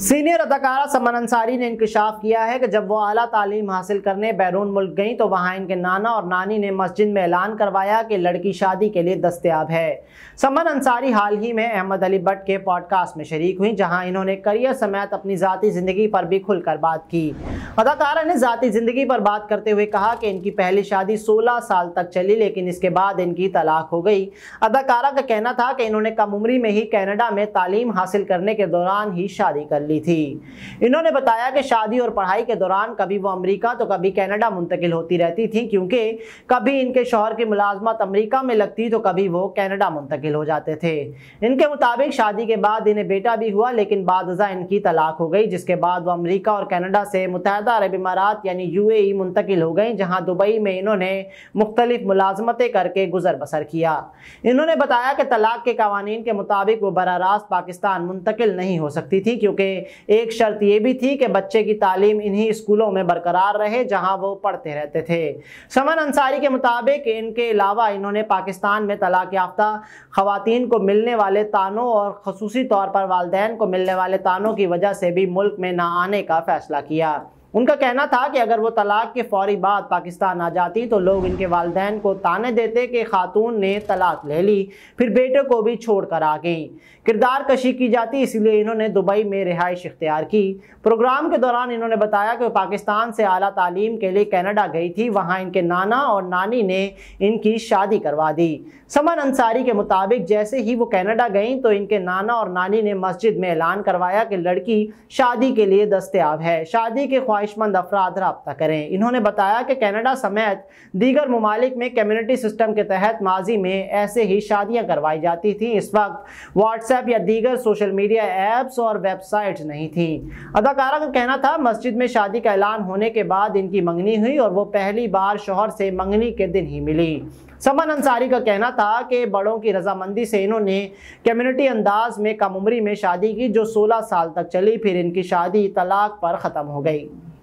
senior अदाकारा समन अंसारी ने इंकशाफ किया है कि जब वो आला तालीम हासिल करने बैरून मुल्क गई तो वहाँ इनके नाना और नानी ने मस्जिद में ऐलान करवाया कि लड़की शादी के लिए दस्तियाब है समन अंसारी हाल ही में अहमद अली भट्ट के पॉडकास्ट में शरीक हुई जहाँ इन्होंने करियर समेत अपनी ज़ाती ज़िंदगी पर भी खुलकर बात की अदाकारा ने ज़ाती ज़िंदगी पर बात करते हुए कहा कि इनकी पहली शादी सोलह साल तक चली लेकिन इसके बाद इनकी तलाक हो गई अदाकारा का कहना था कि इन्होंने कम उम्री में ही कैनेडा में तालीम हासिल करने के दौरान ही शादी कर ली थी इन्होंने बताया कि शादी और पढ़ाई के दौरान कभी वो अमेरिका तो कभी कनाडा मुंतकिल होती रहती थी क्योंकि कभी इनके शोहर की मुलाजमत अमेरिका में लगती तो कभी वो कनाडा मुंतकिल हो जाते थे इनके मुताबिक शादी के बाद इन्हें बेटा भी हुआ लेकिन बाद इनकी तलाक हो गई जिसके बाद वो अमरीका और कैनेडा से मुतहद अरब इमारात यानी यू ए मुंतकिल हो गई जहाँ दुबई में इन्होंने मुख्तलिफ मुलाजमतें करके गुजर बसर किया इन्होंने बताया कि तलाक के कवानीन के मुताबिक वो बर रास्त पाकिस्तान मुंतकिल नहीं हो सकती थी क्योंकि एक शर्त ये भी थी कि बच्चे की तालीम इन्हीं स्कूलों में बरकरार रहे जहां वो पढ़ते रहते थे समन अंसारी के मुताबिक इनके अलावा इन्होंने पाकिस्तान में तलाक याफ्ता खुतिन को मिलने वाले तानों और खसूसी तौर पर वालदेन को मिलने वाले तानों की वजह से भी मुल्क में ना आने का फैसला किया उनका कहना था कि अगर वो तलाक के फौरी बाद पाकिस्तान आ जाती तो लोग इनके वालदेन को ताने देते कि खातून ने तलाक ले ली फिर बेटे को भी छोड़ कर आ गई किरदार कशी की जाती इसलिए इन्होंने दुबई में रिहाइश इख्तियार की प्रोग्राम के दौरान इन्होंने बताया कि पाकिस्तान से अली तालीम के लिए कैनेडा गई थी वहाँ इनके नाना और नानी ने इनकी शादी करवा दी समन अंसारी के मुताबिक जैसे ही वो कैनेडा गई तो इनके नाना और नानी ने मस्जिद में ऐलान करवाया कि लड़की शादी के लिए दस्तियाब है शादी के ख्वाहिश ख्वाहिशमंद अफराद रबता करें इन्होंने बताया कि कैनेडा समेत दीगर ममालिक में कम्युनिटी सिस्टम के तहत माजी में ऐसे ही शादियाँ करवाई जाती थी इस वक्त व्हाट्सएप या दीगर सोशल मीडिया ऐप्स और वेबसाइट नहीं थी अदाकारा का कहना था मस्जिद में शादी का ऐलान होने के बाद इनकी मंगनी हुई और वो पहली बार शोहर से मंगनी के दिन ही मिली समन अंसारी का कहना था कि बड़ों की रजामंदी से इन्होंने कम्युनिटी अंदाज में कम उम्री में शादी की जो 16 साल तक चली फिर इनकी शादी तलाक पर ख़त्म हो गई